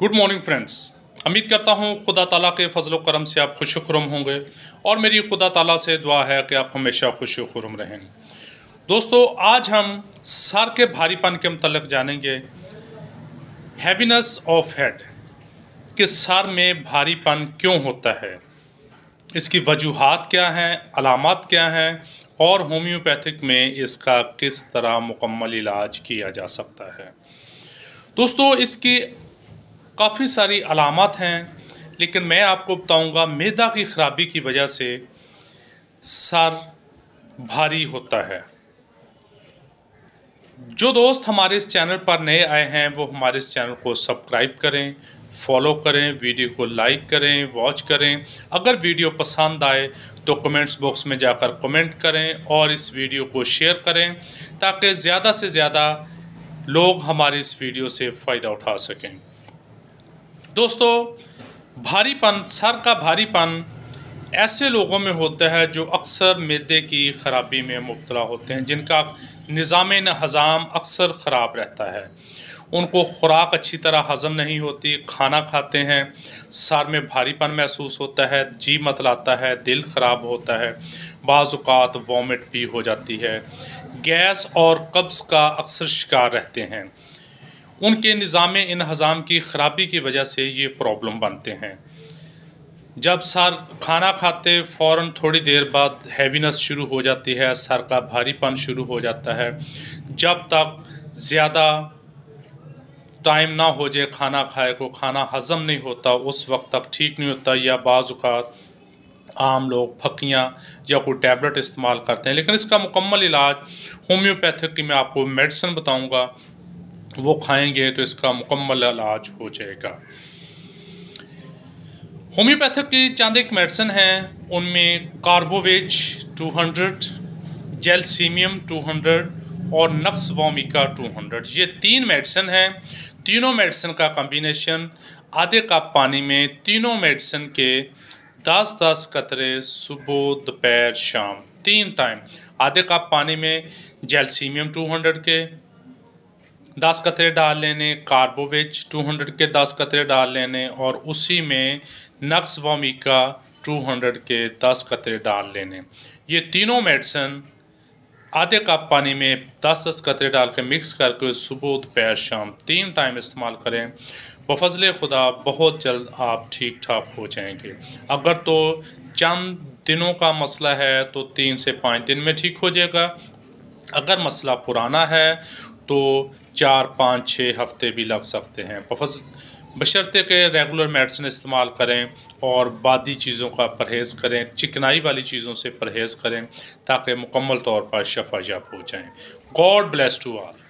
good morning friends उम्मीद करता हूँ खुदा ताला के फजल करम से आप खुश खुरम होंगे और मेरी खुदा ताला से दुआ है कि आप हमेशा खुश खुरम रहें दोस्तों आज हम सर के भारीपन के मतलब जानेंगे हैवीनस ऑफ हेड कि सर में भारीपन क्यों होता है इसकी वजूहत क्या हैं अलामत क्या हैं और होम्योपैथिक में इसका किस तरह मुकम्मल इलाज किया जा सकता है दोस्तों इसकी काफ़ी सारी अलामत हैं लेकिन मैं आपको बताऊंगा मैदा की ख़राबी की वजह से सर भारी होता है जो दोस्त हमारे इस चैनल पर नए आए हैं वो हमारे इस चैनल को सब्सक्राइब करें फॉलो करें वीडियो को लाइक करें वॉच करें अगर वीडियो पसंद आए तो कमेंट्स बॉक्स में जाकर कमेंट करें और इस वीडियो को शेयर करें ताकि ज़्यादा से ज़्यादा लोग हमारी इस वीडियो से फ़ायदा उठा सकें दोस्तों भारीपन सर का भारीपन ऐसे लोगों में होता है जो अक्सर मैदे की ख़राबी में मुबतला होते हैं जिनका निज़ाम हज़ाम अक्सर ख़राब रहता है उनको खुराक अच्छी तरह हज़म नहीं होती खाना खाते हैं सर में भारीपन महसूस होता है जी मतलाता है दिल ख़राब होता है बाज़ात वॉमिट भी हो जाती है गैस और कब्ज़ का अक्सर शिकार रहते हैं उनके निज़ाम हज़ाम की ख़राबी की वजह से ये प्रॉब्लम बनते हैं जब सर खाना खाते फ़ौर थोड़ी देर बाद हैवीनस शुरू हो जाती है सर का भारीपन शुरू हो जाता है जब तक ज़्यादा टाइम ना हो जाए खाना खाए को खाना हज़म नहीं होता उस वक्त तक ठीक नहीं होता या बाज़ात आम लोग फकियाँ या कोई टैबलेट इस्तेमाल करते हैं लेकिन इसका मुकम्मल इलाज होम्योपैथिक की मैं आपको मेडिसिन बताऊँगा तो वो खाएंगे तो इसका मुकम्मल इलाज हो जाएगा होम्योपैथिक के चंद एक मेडिसन हैं उनमें कार्बोवेज 200, जेलसीमियम 200 और नक्स वोमिका 200 ये तीन मेडिसन हैं तीनों मेडिसन का कम्बिनेशन आधे कप पानी में तीनों मेडिसन के 10-10 कतरे सुबह दोपहर शाम तीन टाइम आधे कप पानी में जेलसीमियम 200 के दस कतरे डाल लेने कार्बोवेज टू हंड्रेड के दस कतरे डाल लेने और उसी में नक्स वामिका टू हंड्रेड के दस कतरे डाल लेने ये तीनों मेडिसन आधे कप पानी में दस दस कतरे डाल के मिक्स करके सुबह दोपहर शाम तीन टाइम इस्तेमाल करें फजल खुदा बहुत जल्द आप ठीक ठाक हो जाएंगे अगर तो चंद दिनों का मसला है तो तीन से पाँच दिन में ठीक हो जाएगा अगर मसला पुराना है तो चार पाँच छः हफ्ते भी लग सकते हैं बफस बशर्ते के रेगुलर मेडिसिन इस्तेमाल करें और बादी चीज़ों का परहेज़ करें चिकनाई वाली चीज़ों से परहेज़ करें ताकि मुकम्मल तौर पर शफा हो जाएँ गॉड ब्लेस टू आल